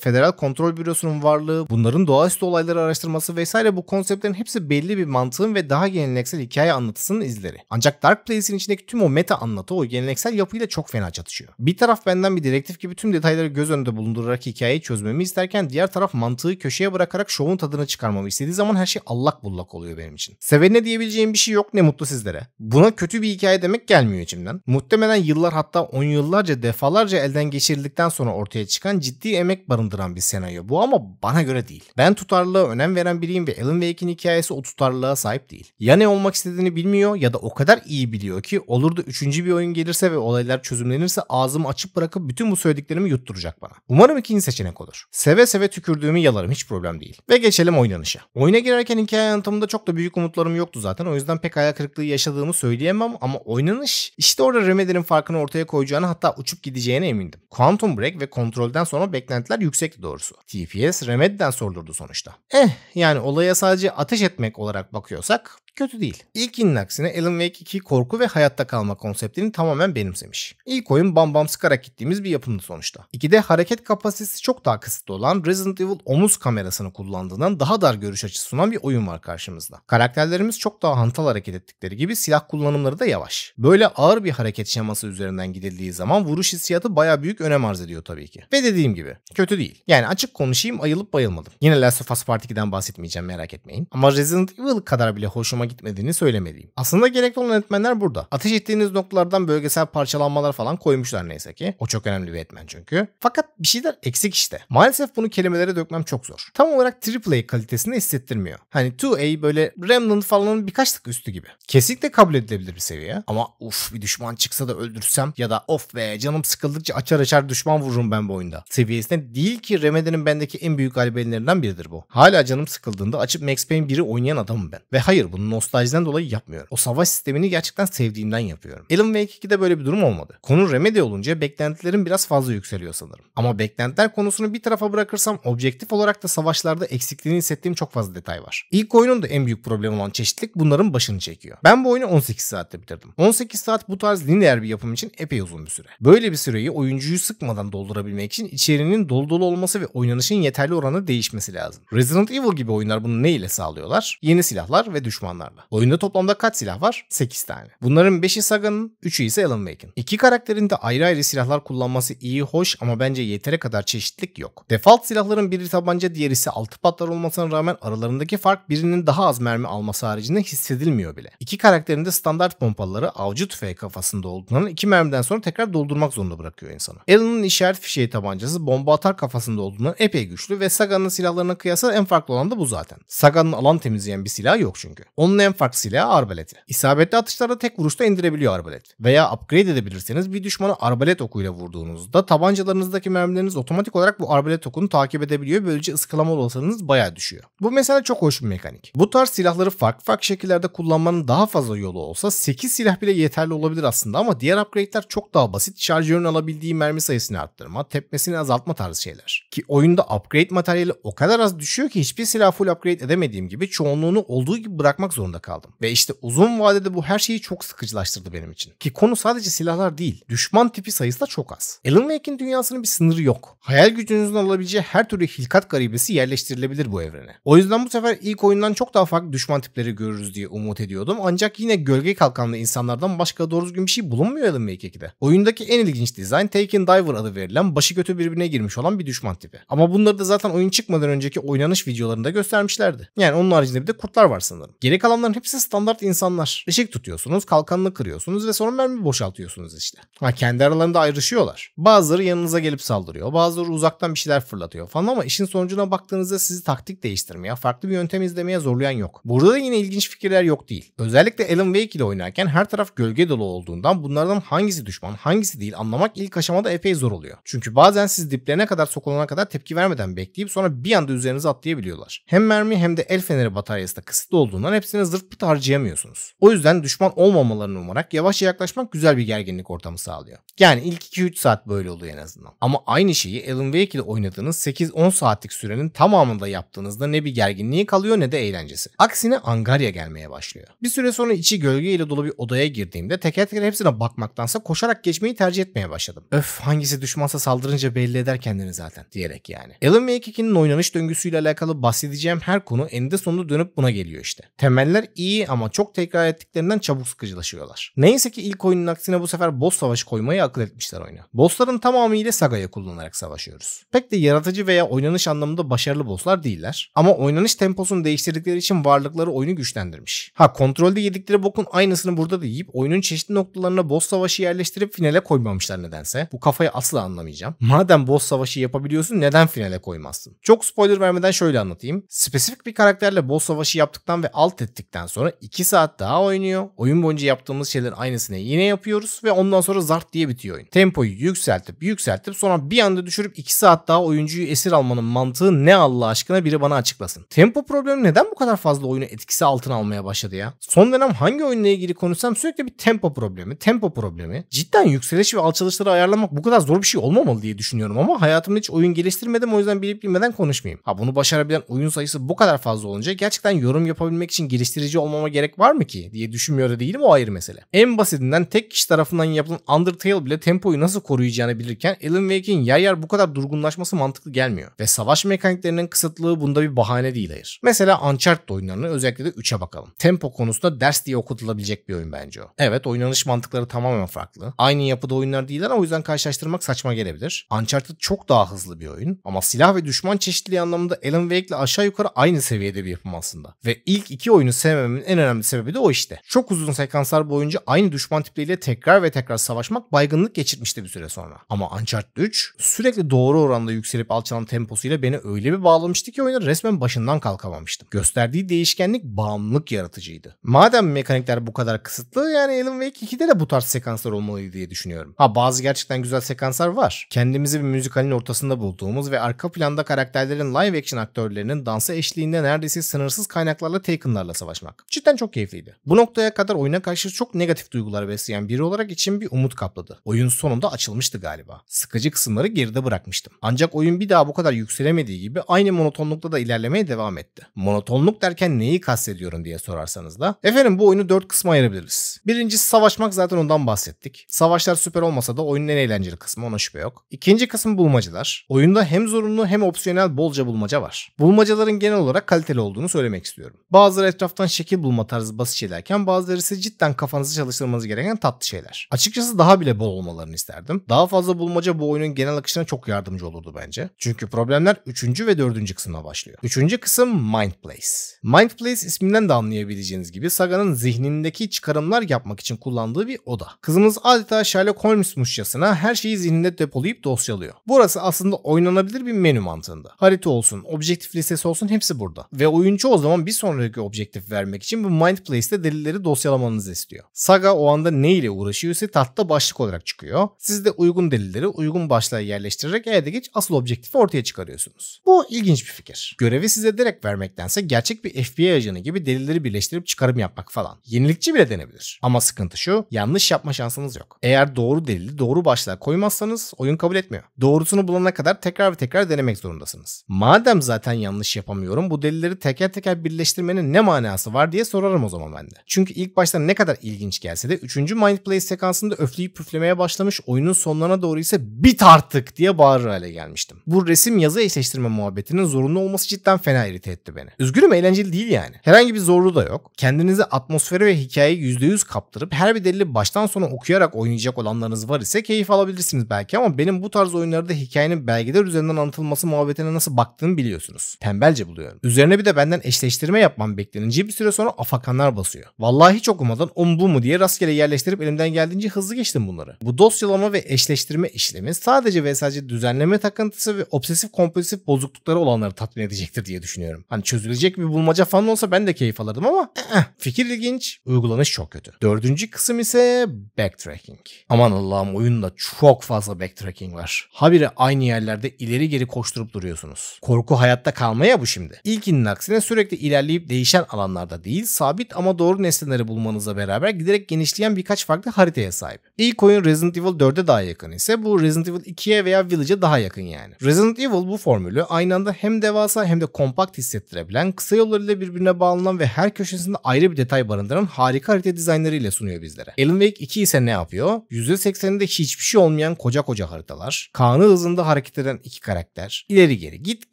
Federal Kontrol Bürosu'nun varlığı, bunların doğaüstü olayları araştırması vesaire bu konseptlerin hepsi belli bir mantığın ve daha geleneksel hikaye anlatısının izleri. Ancak Dark Place'in içindeki tüm o meta anlatı o geleneksel yapıyla çok fena çatışıyor. Bir taraf benden bir direktif gibi tüm detayları göz önünde bulundurarak hikayeyi çözmemi isterken diğer taraf mantığı köşeye bırakarak şovun tadını çıkarmamı istediği zaman her şey allak bullak oluyor benim için. Severine diyebileceğim bir şey yok ne mutlu sizlere. Buna kötü bir hikaye demek gelmiyor içimden. Muhtemelen yıllar hatta 10 yıl yıllarca defalarca elden geçirildikten sonra ortaya çıkan ciddi emek barındıran bir senaryo bu ama bana göre değil. Ben tutarlılığa önem veren biriyim ve Alan Wake'in hikayesi o tutarlılığa sahip değil. Ya ne olmak istediğini bilmiyor ya da o kadar iyi biliyor ki olur da üçüncü bir oyun gelirse ve olaylar çözümlenirse ağzımı açıp bırakıp bütün bu söylediklerimi yutturacak bana. Umarım ikinci seçenek olur. Seve seve tükürdüğümü yalarım hiç problem değil. Ve geçelim oynanışa. Oyuna girerken hikaye anlatımında çok da büyük umutlarım yoktu zaten. O yüzden pek ayak kırıklığı yaşadığımı söyleyemem ama oynanış işte orada Remedy'nin farkını ortaya koyacağını hatta uçup gideceğine emindim. Quantum Break ve kontrolden sonra beklentiler yüksekti doğrusu. TPS Remedy'den sordurdu sonuçta. Eh yani olaya sadece ateş etmek olarak bakıyorsak kötü değil. İlkinin aksine Alan Wake 2 korku ve hayatta kalma konseptini tamamen benimsemiş. İlk oyun bam bam sıkarak gittiğimiz bir yapımdı sonuçta. 2'de hareket kapasitesi çok daha kısıtlı olan Resident Evil omuz kamerasını kullandığından daha dar görüş açısı sunan bir oyun var karşımızda. Karakterlerimiz çok daha hantal hareket ettikleri gibi silah kullanımları da yavaş. Böyle ağır bir hareket şeması üzerinden gidildiği zaman vuruş hissiyatı baya büyük önem arz ediyor tabii ki. Ve dediğim gibi kötü değil. Yani açık konuşayım ayılıp bayılmadım. Yine Last of Us Part 2'den bahsetmeyeceğim merak etmeyin. Ama Resident Evil kadar bile hoşuma gitmediğini söylemeliyim. Aslında gerekli olan etmenler burada. Ateş ettiğiniz noktalardan bölgesel parçalanmalar falan koymuşlar neyse ki. O çok önemli bir etmen çünkü. Fakat bir şeyler eksik işte. Maalesef bunu kelimelere dökmem çok zor. Tam olarak AAA kalitesini hissettirmiyor. Hani 2A böyle Remnant falanın birkaç tık üstü gibi. Kesinlikle kabul edilebilir bir seviye. Ama uf bir düşman çıksa da öldürsem ya da of ve canım sıkıldıkça açar açar düşman vururum ben bu oyunda. Seviyesine değil ki Remedy'nin bendeki en büyük galibelinerinden biridir bu. Hala canım sıkıldığında açıp Max Payne 1'i oynayan adamım ben. Ve hayır bunun Nostaljiden dolayı yapmıyorum. O savaş sistemini gerçekten sevdiğimden yapıyorum. Alan Wake 2'de böyle bir durum olmadı. Konu Remedy olunca beklentilerim biraz fazla yükseliyor sanırım. Ama beklentiler konusunu bir tarafa bırakırsam objektif olarak da savaşlarda eksikliğini hissettiğim çok fazla detay var. İlk oyunun da en büyük problemi olan çeşitlik bunların başını çekiyor. Ben bu oyunu 18 saatte bitirdim. 18 saat bu tarz lineer bir yapım için epey uzun bir süre. Böyle bir süreyi oyuncuyu sıkmadan doldurabilmek için içeriğinin dolu dolu olması ve oynanışın yeterli oranı değişmesi lazım. Resident Evil gibi oyunlar bunu ne ile sağlıyorlar? Yeni silahlar ve düşmanlar düşmanlarla. Oyunda toplamda kaç silah var? 8 tane. Bunların 5'i Saga'nın, 3'ü ise Alan Wake'in. İki karakterin de ayrı ayrı silahlar kullanması iyi hoş ama bence yetere kadar çeşitlilik yok. Default silahların biri tabanca diğeri ise 6 patlar olmasına rağmen aralarındaki fark birinin daha az mermi alması haricinde hissedilmiyor bile. İki karakterin de standart pompaları avcı tüfeği kafasında olduğundan iki mermiden sonra tekrar doldurmak zorunda bırakıyor insanı. Alan'ın işaret fişeği tabancası bomba atar kafasında olduğundan epey güçlü ve Saga'nın silahlarına kıyasla en farklı olan da bu zaten. Saga'nın alan temizleyen bir silah yok çünkü. Onun onun en farklı silahı arbaleti. İsabetli atışlarda tek vuruşta indirebiliyor arbalet. Veya upgrade edebilirseniz bir düşmanı arbalet okuyla vurduğunuzda tabancalarınızdaki mermileriniz otomatik olarak bu arbalet okunu takip edebiliyor. Böylece ıskalama olasılığınız bayağı düşüyor. Bu mesela çok hoş bir mekanik. Bu tarz silahları farklı farklı şekillerde kullanmanın daha fazla yolu olsa 8 silah bile yeterli olabilir aslında ama diğer upgrade'ler çok daha basit. Şarjörün alabildiği mermi sayısını arttırma, tepmesini azaltma tarzı şeyler. Ki oyunda upgrade materyali o kadar az düşüyor ki hiçbir silah full upgrade edemediğim gibi çoğunluğunu olduğu gibi bırakmak zor zorunda kaldım. Ve işte uzun vadede bu her şeyi çok sıkıcılaştırdı benim için. Ki konu sadece silahlar değil. Düşman tipi sayısı da çok az. Alan Wake'in dünyasının bir sınırı yok. Hayal gücünüzün alabileceği her türlü hilkat garibesi yerleştirilebilir bu evrene. O yüzden bu sefer ilk oyundan çok daha farklı düşman tipleri görürüz diye umut ediyordum. Ancak yine gölge kalkanlı insanlardan başka doğru düzgün bir şey bulunmuyor Alan Wake 2'de. Oyundaki en ilginç dizayn Taken Diver adı verilen başı kötü birbirine girmiş olan bir düşman tipi. Ama bunları da zaten oyun çıkmadan önceki oynanış videolarında göstermişlerdi. Yani onun haricinde bir de kurtlar var sanırım. Geri kalan kalanların hepsi standart insanlar. Işık tutuyorsunuz, kalkanını kırıyorsunuz ve sonra mermi boşaltıyorsunuz işte. Ha kendi aralarında ayrışıyorlar. Bazıları yanınıza gelip saldırıyor. Bazıları uzaktan bir şeyler fırlatıyor falan ama işin sonucuna baktığınızda sizi taktik değiştirmeye, farklı bir yöntem izlemeye zorlayan yok. Burada da yine ilginç fikirler yok değil. Özellikle Alan Wake ile oynarken her taraf gölge dolu olduğundan bunlardan hangisi düşman, hangisi değil anlamak ilk aşamada epey zor oluyor. Çünkü bazen siz diplerine kadar sokulana kadar tepki vermeden bekleyip sonra bir anda üzerinize atlayabiliyorlar. Hem mermi hem de el feneri bataryası da kısıtlı olduğundan hepsini aksine zırt pıt harcayamıyorsunuz. O yüzden düşman olmamalarını umarak yavaşça yaklaşmak güzel bir gerginlik ortamı sağlıyor. Yani ilk 2-3 saat böyle oluyor en azından. Ama aynı şeyi Alan Wake ile oynadığınız 8-10 saatlik sürenin tamamında yaptığınızda ne bir gerginliği kalıyor ne de eğlencesi. Aksine angarya gelmeye başlıyor. Bir süre sonra içi gölgeyle dolu bir odaya girdiğimde teker teker hepsine bakmaktansa koşarak geçmeyi tercih etmeye başladım. Öf hangisi düşmansa saldırınca belli eder kendini zaten diyerek yani. Alan Wake 2'nin oynanış döngüsüyle alakalı bahsedeceğim her konu eninde sonunda dönüp buna geliyor işte. Temel Materyaller iyi ama çok tekrar ettiklerinden çabuk sıkıcılaşıyorlar. Neyse ki ilk oyunun aksine bu sefer boss savaşı koymayı akıl etmişler oyuna. Bossların tamamıyla sagaya kullanarak savaşıyoruz. Pek de yaratıcı veya oynanış anlamında başarılı bosslar değiller. Ama oynanış temposunu değiştirdikleri için varlıkları oyunu güçlendirmiş. Ha kontrolde yedikleri bokun aynısını burada da yiyip oyunun çeşitli noktalarına boss savaşı yerleştirip finale koymamışlar nedense. Bu kafayı asla anlamayacağım. Madem boss savaşı yapabiliyorsun neden finale koymazsın? Çok spoiler vermeden şöyle anlatayım. Spesifik bir karakterle boss savaşı yaptıktan ve alt ettikten geçtikten sonra 2 saat daha oynuyor. Oyun boyunca yaptığımız şeylerin aynısını yine yapıyoruz ve ondan sonra zart diye bitiyor oyun. Tempoyu yükseltip yükseltip sonra bir anda düşürüp 2 saat daha oyuncuyu esir almanın mantığı ne Allah aşkına biri bana açıklasın. Tempo problemi neden bu kadar fazla oyunu etkisi altına almaya başladı ya? Son dönem hangi oyunla ilgili konuşsam sürekli bir tempo problemi, tempo problemi. Cidden yükseliş ve alçalışları ayarlamak bu kadar zor bir şey olmamalı diye düşünüyorum ama hayatımda hiç oyun geliştirmedim o yüzden bilip bilmeden konuşmayayım. Ha bunu başarabilen oyun sayısı bu kadar fazla olunca gerçekten yorum yapabilmek için geliş eleştirici olmama gerek var mı ki diye düşünmüyor da değilim o ayrı mesele. En basitinden tek kişi tarafından yapılan Undertale bile tempoyu nasıl koruyacağını bilirken Alan Wake'in yer yer bu kadar durgunlaşması mantıklı gelmiyor. Ve savaş mekaniklerinin kısıtlığı bunda bir bahane değil hayır. Mesela Uncharted oyunlarını özellikle de 3'e bakalım. Tempo konusunda ders diye okutulabilecek bir oyun bence o. Evet oynanış mantıkları tamamen farklı. Aynı yapıda oyunlar değil ama o yüzden karşılaştırmak saçma gelebilir. Uncharted çok daha hızlı bir oyun ama silah ve düşman çeşitliliği anlamında Alan ile aşağı yukarı aynı seviyede bir yapım aslında. Ve ilk iki oyunu oyunu sevmemin en önemli sebebi de o işte. Çok uzun sekanslar boyunca aynı düşman tipleriyle tekrar ve tekrar savaşmak baygınlık geçirmişti bir süre sonra. Ama Uncharted 3 sürekli doğru oranda yükselip alçalan temposuyla beni öyle bir bağlamıştı ki oyuna resmen başından kalkamamıştım. Gösterdiği değişkenlik bağımlılık yaratıcıydı. Madem mekanikler bu kadar kısıtlı yani Alan Wake 2'de de bu tarz sekanslar olmalıydı diye düşünüyorum. Ha bazı gerçekten güzel sekanslar var. Kendimizi bir müzikalin ortasında bulduğumuz ve arka planda karakterlerin live action aktörlerinin dansa eşliğinde neredeyse sınırsız kaynaklarla Taken'larla savaşmak. Cidden çok keyifliydi. Bu noktaya kadar oyuna karşı çok negatif duygular besleyen biri olarak için bir umut kapladı. Oyun sonunda açılmıştı galiba. Sıkıcı kısımları geride bırakmıştım. Ancak oyun bir daha bu kadar yükselemediği gibi aynı monotonlukta da ilerlemeye devam etti. Monotonluk derken neyi kastediyorum diye sorarsanız da. Efendim bu oyunu dört kısma ayırabiliriz. Birincisi savaşmak zaten ondan bahsettik. Savaşlar süper olmasa da oyunun en eğlenceli kısmı ona şüphe yok. İkinci kısım bulmacalar. Oyunda hem zorunlu hem opsiyonel bolca bulmaca var. Bulmacaların genel olarak kaliteli olduğunu söylemek istiyorum. Bazıları etraf taraftan şekil bulma tarzı basit şeylerken bazıları ise cidden kafanızı çalıştırmanız gereken tatlı şeyler. Açıkçası daha bile bol olmalarını isterdim. Daha fazla bulmaca bu oyunun genel akışına çok yardımcı olurdu bence. Çünkü problemler 3. ve 4. kısımla başlıyor. 3. kısım Mind Place. Mind Place isminden de anlayabileceğiniz gibi Saga'nın zihnindeki çıkarımlar yapmak için kullandığı bir oda. Kızımız adeta Sherlock Holmes'muşçasına her şeyi zihninde depolayıp dosyalıyor. Burası aslında oynanabilir bir menü mantığında. Harita olsun, objektif listesi olsun hepsi burada. Ve oyuncu o zaman bir sonraki objektif perspektif vermek için bu MindPlace'te delilleri dosyalamanızı istiyor. Saga o anda ne ile uğraşıyor tahtta başlık olarak çıkıyor. Siz de uygun delilleri uygun başlığa yerleştirerek elde geç asıl objektifi ortaya çıkarıyorsunuz. Bu ilginç bir fikir. Görevi size direkt vermektense gerçek bir FBI ajanı gibi delilleri birleştirip çıkarım yapmak falan. Yenilikçi bile denebilir. Ama sıkıntı şu yanlış yapma şansınız yok. Eğer doğru delili doğru başlığa koymazsanız oyun kabul etmiyor. Doğrusunu bulana kadar tekrar ve tekrar denemek zorundasınız. Madem zaten yanlış yapamıyorum bu delilleri teker teker birleştirmenin ne manası manası var diye sorarım o zaman ben de. Çünkü ilk başta ne kadar ilginç gelse de 3. Mind Play sekansında öfleyip püflemeye başlamış oyunun sonlarına doğru ise bit artık diye bağırır hale gelmiştim. Bu resim yazı eşleştirme muhabbetinin zorunlu olması cidden fena irite etti beni. Üzgünüm eğlenceli değil yani. Herhangi bir zorluğu da yok. Kendinizi atmosfere ve hikayeyi %100 kaptırıp her bir delili baştan sona okuyarak oynayacak olanlarınız var ise keyif alabilirsiniz belki ama benim bu tarz oyunlarda hikayenin belgeler üzerinden anlatılması muhabbetine nasıl baktığımı biliyorsunuz. Tembelce buluyorum. Üzerine bir de benden eşleştirme yapmam beklenince Gece bir süre sonra afakanlar basıyor. Vallahi hiç okumadan o bu mu diye rastgele yerleştirip elimden geldiğince hızlı geçtim bunları. Bu dosyalama ve eşleştirme işlemi sadece ve sadece düzenleme takıntısı ve obsesif kompulsif bozuklukları olanları tatmin edecektir diye düşünüyorum. Hani çözülecek bir bulmaca falan olsa ben de keyif alırdım ama eh, fikir ilginç, uygulanış çok kötü. Dördüncü kısım ise backtracking. Aman Allah'ım oyunda çok fazla backtracking var. Habire aynı yerlerde ileri geri koşturup duruyorsunuz. Korku hayatta kalmaya bu şimdi. İlkinin aksine sürekli ilerleyip değişen alan alanlarda değil sabit ama doğru nesneleri bulmanıza beraber giderek genişleyen birkaç farklı haritaya sahip. İlk oyun Resident Evil 4'e daha yakın ise bu Resident Evil 2'ye veya Village'e daha yakın yani. Resident Evil bu formülü aynı anda hem devasa hem de kompakt hissettirebilen, kısa yollarıyla birbirine bağlanan ve her köşesinde ayrı bir detay barındıran harika harita dizaynlarıyla sunuyor bizlere. Alan Wake 2 ise ne yapıyor? %80'inde hiçbir şey olmayan koca koca haritalar, kanı hızında hareket eden iki karakter, ileri geri git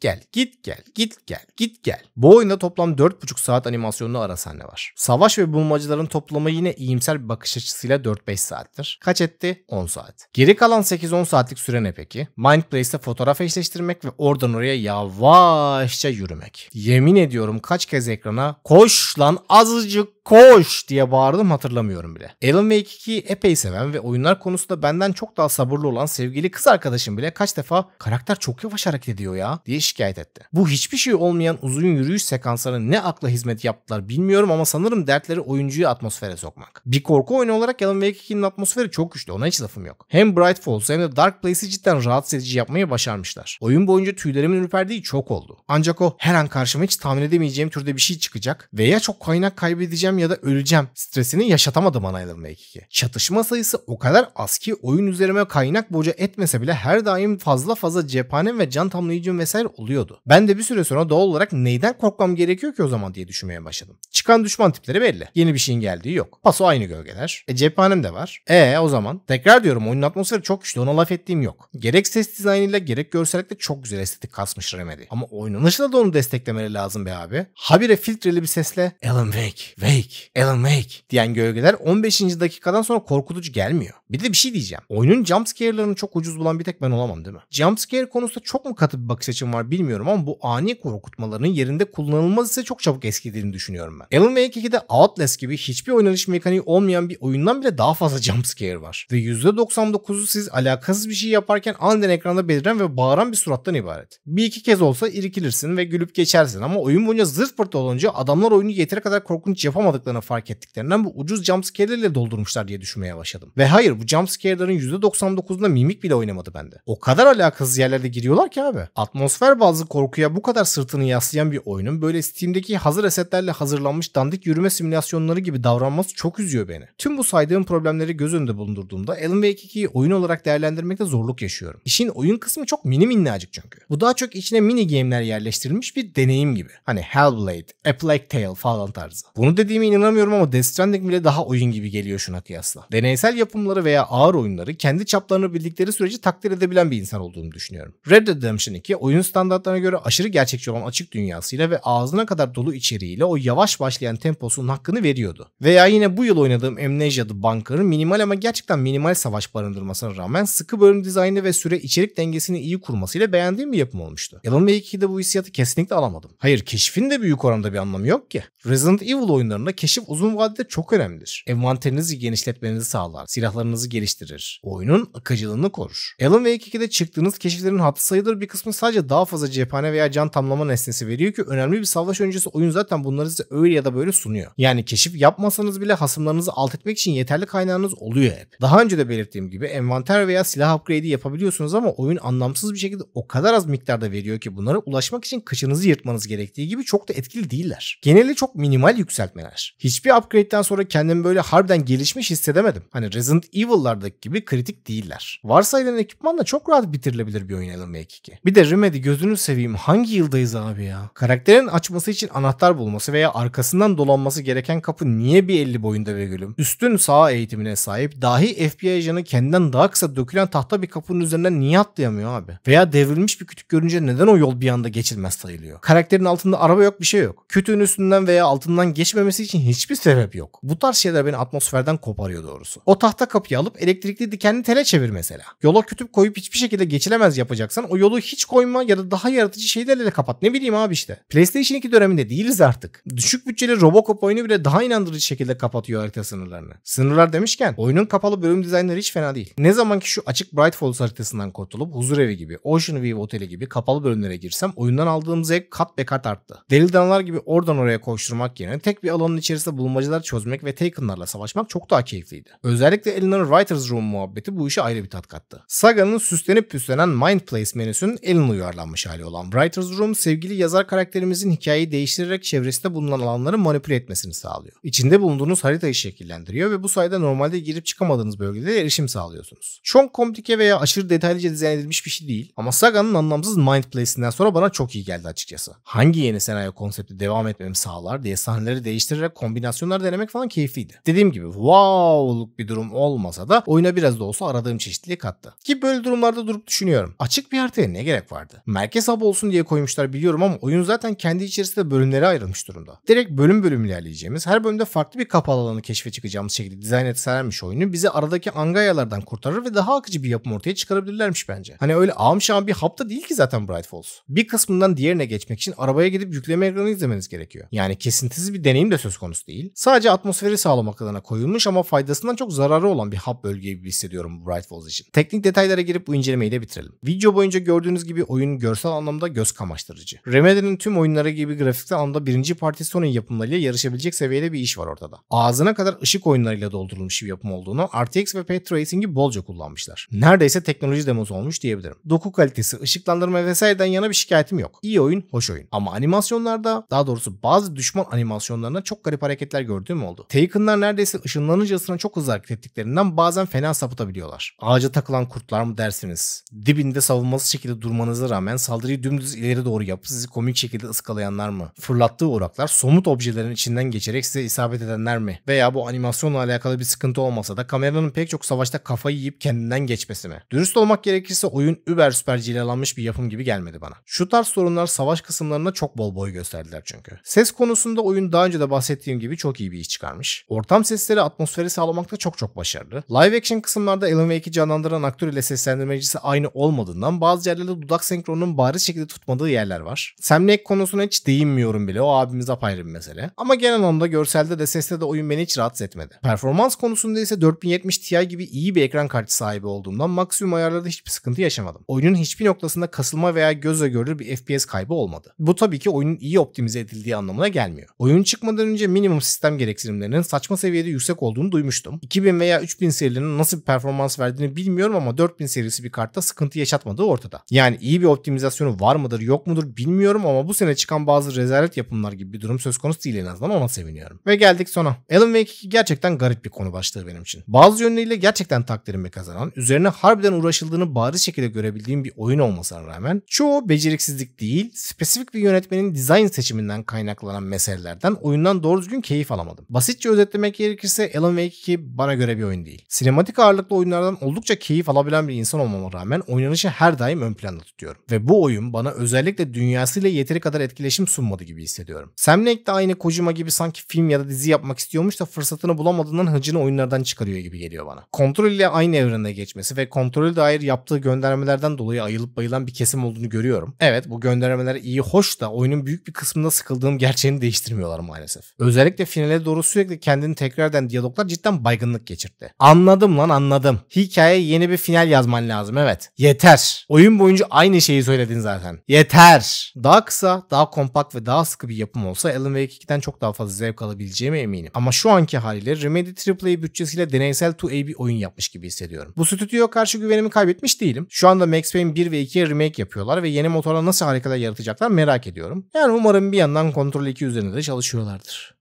gel git gel git gel git gel. Bu oyunda toplam 4,5 saat animasyon enformasyonunu arasan ne var? Savaş ve bulmacaların toplamı yine iyimser bir bakış açısıyla 4-5 saattir. Kaç etti? 10 saat. Geri kalan 8-10 saatlik süre ne peki? Mindplace'te fotoğraf eşleştirmek ve oradan oraya yavaşça yürümek. Yemin ediyorum kaç kez ekrana koş lan azıcık koş diye bağırdım hatırlamıyorum bile. Alan Wake 2'yi epey seven ve oyunlar konusunda benden çok daha sabırlı olan sevgili kız arkadaşım bile kaç defa karakter çok yavaş hareket ediyor ya diye şikayet etti. Bu hiçbir şey olmayan uzun yürüyüş sekansları ne akla hizmet yaptılar bilmiyorum ama sanırım dertleri oyuncuyu atmosfere sokmak. Bir korku oyunu olarak Alan Wake 2'nin atmosferi çok güçlü ona hiç lafım yok. Hem Bright Falls hem de Dark Place'i cidden rahatsız edici yapmayı başarmışlar. Oyun boyunca tüylerimin ürperdiği çok oldu. Ancak o her an karşıma hiç tahmin edemeyeceğim türde bir şey çıkacak veya çok kaynak kaybedeceğim ya da öleceğim stresini yaşatamadı bana Alan Wake 2. Çatışma sayısı o kadar az ki oyun üzerime kaynak boca etmese bile her daim fazla fazla cephanem ve can tamlayıcım vesaire oluyordu. Ben de bir süre sonra doğal olarak neyden korkmam gerekiyor ki o zaman diye düşünmeye görmeye başladım. Çıkan düşman tipleri belli. Yeni bir şeyin geldiği yok. Paso aynı gölgeler. E cephanem de var. E o zaman tekrar diyorum oyunun atmosferi çok güçlü ona laf ettiğim yok. Gerek ses dizaynıyla gerek görsellikle çok güzel estetik kasmış Remedy. Ama oynanışla da onu desteklemeleri lazım be abi. Habire filtreli bir sesle Alan Wake, Wake, Alan Wake diyen gölgeler 15. dakikadan sonra korkutucu gelmiyor. Bir de bir şey diyeceğim. Oyunun jumpscare'larını çok ucuz bulan bir tek ben olamam değil mi? Jumpscare konusunda çok mu katı bir bakış açım var bilmiyorum ama bu ani korkutmalarının yerinde kullanılmaz ise çok çabuk eskidildiğini ettiğini düşünüyorum ben. Alan Wake 2'de Outlast gibi hiçbir oynanış mekaniği olmayan bir oyundan bile daha fazla jumpscare var. Ve %99'u siz alakasız bir şey yaparken aniden ekranda beliren ve bağıran bir surattan ibaret. Bir iki kez olsa irkilirsin ve gülüp geçersin ama oyun boyunca zırt pırt olunca adamlar oyunu yeteri kadar korkunç yapamadıklarını fark ettiklerinden bu ucuz jumpscare'lerle doldurmuşlar diye düşünmeye başladım. Ve hayır bu jumpscare'ların %99'unda mimik bile oynamadı bende. O kadar alakasız yerlerde giriyorlar ki abi. Atmosfer bazlı korkuya bu kadar sırtını yaslayan bir oyunun böyle Steam'deki hazır esetler aletlerle hazırlanmış dandik yürüme simülasyonları gibi davranması çok üzüyor beni. Tüm bu saydığım problemleri göz önünde bulundurduğumda Alan Wake 2'yi oyun olarak değerlendirmekte zorluk yaşıyorum. İşin oyun kısmı çok mini minnacık çünkü. Bu daha çok içine mini game'ler yerleştirilmiş bir deneyim gibi. Hani Hellblade, A Plague Tale falan tarzı. Bunu dediğime inanamıyorum ama Death Stranding bile daha oyun gibi geliyor şuna kıyasla. Deneysel yapımları veya ağır oyunları kendi çaplarını bildikleri sürece takdir edebilen bir insan olduğunu düşünüyorum. Red Dead Redemption 2 oyun standartlarına göre aşırı gerçekçi olan açık dünyasıyla ve ağzına kadar dolu içeriğiyle o yavaş başlayan temposunun hakkını veriyordu. Veya yine bu yıl oynadığım Amnesia The Bunker'ın minimal ama gerçekten minimal savaş barındırmasına rağmen sıkı bölüm dizaynı ve süre içerik dengesini iyi kurmasıyla beğendiğim bir yapım olmuştu. Alan ve 2'de bu hissiyatı kesinlikle alamadım. Hayır keşfin de büyük oranda bir anlamı yok ki. Resident Evil oyunlarında keşif uzun vadede çok önemlidir. Envanterinizi genişletmenizi sağlar, silahlarınızı geliştirir, oyunun akıcılığını korur. Alan Wake 2'de çıktığınız keşiflerin hatta sayılır bir kısmı sadece daha fazla cephane veya can tamlama nesnesi veriyor ki önemli bir savaş öncesi oyun zaten bunu bunları size öyle ya da böyle sunuyor. Yani keşif yapmasanız bile hasımlarınızı alt etmek için yeterli kaynağınız oluyor hep. Daha önce de belirttiğim gibi envanter veya silah upgrade'i yapabiliyorsunuz ama oyun anlamsız bir şekilde o kadar az miktarda veriyor ki bunlara ulaşmak için kıçınızı yırtmanız gerektiği gibi çok da etkili değiller. Genelde çok minimal yükseltmeler. Hiçbir upgrade'den sonra kendimi böyle harbiden gelişmiş hissedemedim. Hani Resident Evil'lardaki gibi kritik değiller. Varsayılan ekipmanla çok rahat bitirilebilir bir oyun Alan Wake 2. Bir de Remedy gözünü seveyim hangi yıldayız abi ya? Karakterin açması için anahtar bulması kapısı veya arkasından dolanması gereken kapı niye bir 50 boyunda ve gülüm? Üstün sağ eğitimine sahip dahi FBI ajanı kendinden daha kısa dökülen tahta bir kapının üzerinden niye atlayamıyor abi? Veya devrilmiş bir kütük görünce neden o yol bir anda geçilmez sayılıyor? Karakterin altında araba yok bir şey yok. Kütüğün üstünden veya altından geçmemesi için hiçbir sebep yok. Bu tarz şeyler beni atmosferden koparıyor doğrusu. O tahta kapıyı alıp elektrikli dikenli tele çevir mesela. Yola kütüp koyup hiçbir şekilde geçilemez yapacaksan o yolu hiç koyma ya da daha yaratıcı şeylerle de kapat. Ne bileyim abi işte. PlayStation 2 döneminde değiliz artık. Düşük bütçeli Robocop oyunu bile daha inandırıcı şekilde kapatıyor harita sınırlarını. Sınırlar demişken oyunun kapalı bölüm dizaynları hiç fena değil. Ne zaman ki şu açık Bright Falls haritasından kurtulup huzur evi gibi, Ocean View oteli gibi kapalı bölümlere girsem oyundan aldığım zevk kat be kat arttı. Deli danlar gibi oradan oraya koşturmak yerine tek bir alanın içerisinde bulmacalar çözmek ve Taken'larla savaşmak çok daha keyifliydi. Özellikle Eleanor Writers Room muhabbeti bu işe ayrı bir tat kattı. Saga'nın süslenip püslenen Mind Place menüsünün Elin uyarlanmış hali olan Writers Room sevgili yazar karakterimizin hikayeyi değiştirerek çevresi kafeste bulunan alanları manipüle etmesini sağlıyor. İçinde bulunduğunuz haritayı şekillendiriyor ve bu sayede normalde girip çıkamadığınız bölgede erişim sağlıyorsunuz. Çok komplike veya aşırı detaylıca dizayn edilmiş bir şey değil ama Saga'nın anlamsız Mind Place'inden sonra bana çok iyi geldi açıkçası. Hangi yeni senaryo konsepti devam etmemi sağlar diye sahneleri değiştirerek kombinasyonlar denemek falan keyifliydi. Dediğim gibi wow'luk bir durum olmasa da oyuna biraz da olsa aradığım çeşitliliği kattı. Ki böyle durumlarda durup düşünüyorum. Açık bir haritaya ne gerek vardı? Merkez hub olsun diye koymuşlar biliyorum ama oyun zaten kendi içerisinde bölümlere ayrılmış gelmiş durumda. Direkt bölüm bölüm ilerleyeceğimiz, her bölümde farklı bir kapalı alanı keşfe çıkacağımız şekilde dizayn etselermiş oyunu bizi aradaki angayalardan kurtarır ve daha akıcı bir yapım ortaya çıkarabilirlermiş bence. Hani öyle ağım şağım bir hapta değil ki zaten Bright Falls. Bir kısmından diğerine geçmek için arabaya gidip yükleme ekranı izlemeniz gerekiyor. Yani kesintisiz bir deneyim de söz konusu değil. Sadece atmosferi sağlamak adına koyulmuş ama faydasından çok zararı olan bir hap bölgeyi gibi hissediyorum Bright Falls için. Teknik detaylara girip bu incelemeyi de bitirelim. Video boyunca gördüğünüz gibi oyun görsel anlamda göz kamaştırıcı. Remedy'nin tüm oyunları gibi grafikte anlamda birinci Partition'un yapımlarıyla yarışabilecek seviyede bir iş var ortada. Ağzına kadar ışık oyunlarıyla doldurulmuş bir yapım olduğunu, RTX ve Ray Tracing'i bolca kullanmışlar. Neredeyse teknoloji demosu olmuş diyebilirim. Doku kalitesi, ışıklandırma vesaireden yana bir şikayetim yok. İyi oyun, hoş oyun. Ama animasyonlarda, daha doğrusu bazı düşman animasyonlarına çok garip hareketler gördüğüm oldu. Taken'lar neredeyse ışınlanıcasına çok hızlı hareket ettiklerinden bazen fena sapıtabiliyorlar. Ağaca takılan kurtlar mı dersiniz? Dibinde savunması şekilde durmanıza rağmen saldırıyı dümdüz ileri doğru yapıp sizi komik şekilde ıskalayanlar mı? Fırlattığı orak odaklar somut objelerin içinden geçerek size isabet edenler mi? Veya bu animasyonla alakalı bir sıkıntı olmasa da kameranın pek çok savaşta kafayı yiyip kendinden geçmesi mi? Dürüst olmak gerekirse oyun über süper cilalanmış bir yapım gibi gelmedi bana. Şu tarz sorunlar savaş kısımlarına çok bol boy gösterdiler çünkü. Ses konusunda oyun daha önce de bahsettiğim gibi çok iyi bir iş çıkarmış. Ortam sesleri atmosferi sağlamakta çok çok başarılı. Live action kısımlarda Alan Wake'i canlandıran aktör ile seslendirmecisi aynı olmadığından bazı yerlerde dudak senkronunun bariz şekilde tutmadığı yerler var. Sam Lake konusuna hiç değinmiyorum bile. O abim hepimiz apayrı bir mesele. Ama genel anlamda görselde de seste de oyun beni hiç rahatsız etmedi. Performans konusunda ise 4070 Ti gibi iyi bir ekran kartı sahibi olduğumdan maksimum ayarlarda hiçbir sıkıntı yaşamadım. Oyunun hiçbir noktasında kasılma veya gözle görülür bir FPS kaybı olmadı. Bu tabii ki oyunun iyi optimize edildiği anlamına gelmiyor. Oyun çıkmadan önce minimum sistem gereksinimlerinin saçma seviyede yüksek olduğunu duymuştum. 2000 veya 3000 serilerinin nasıl bir performans verdiğini bilmiyorum ama 4000 serisi bir kartta sıkıntı yaşatmadığı ortada. Yani iyi bir optimizasyonu var mıdır yok mudur bilmiyorum ama bu sene çıkan bazı rezalet yapımlar gibi bir durum söz konusu değil en azından ona seviniyorum. Ve geldik sona. Alan Wake 2 gerçekten garip bir konu başlığı benim için. Bazı yönleriyle gerçekten takdirimi kazanan, üzerine harbiden uğraşıldığını bariz şekilde görebildiğim bir oyun olmasına rağmen çoğu beceriksizlik değil, spesifik bir yönetmenin dizayn seçiminden kaynaklanan meselelerden oyundan doğru düzgün keyif alamadım. Basitçe özetlemek gerekirse Alan Wake 2 bana göre bir oyun değil. Sinematik ağırlıklı oyunlardan oldukça keyif alabilen bir insan olmama rağmen oynanışı her daim ön planda tutuyorum. Ve bu oyun bana özellikle dünyasıyla yeteri kadar etkileşim sunmadı gibi hissediyorum. Sam Lake de aynı Kojima gibi sanki film ya da dizi yapmak istiyormuş da fırsatını bulamadığından hıncını oyunlardan çıkarıyor gibi geliyor bana. Kontrol ile aynı evrene geçmesi ve kontrol dair yaptığı göndermelerden dolayı ayılıp bayılan bir kesim olduğunu görüyorum. Evet bu göndermeler iyi hoş da oyunun büyük bir kısmında sıkıldığım gerçeğini değiştirmiyorlar maalesef. Özellikle finale doğru sürekli kendini tekrar eden diyaloglar cidden baygınlık geçirdi. Anladım lan anladım. Hikaye yeni bir final yazman lazım evet. Yeter. Oyun boyunca aynı şeyi söyledin zaten. Yeter. Daha kısa, daha kompakt ve daha sıkı bir yapım olsa Alan Wake 2'den çok daha fazla zevk alabileceğime eminim. Ama şu anki haliyle Remedy AAA bütçesiyle deneysel 2A bir oyun yapmış gibi hissediyorum. Bu stüdyoya karşı güvenimi kaybetmiş değilim. Şu anda Max Payne 1 ve 2'ye remake yapıyorlar ve yeni motorla nasıl harikalar yaratacaklar merak ediyorum. Yani umarım bir yandan Control 2 üzerinde de çalışıyorlardır.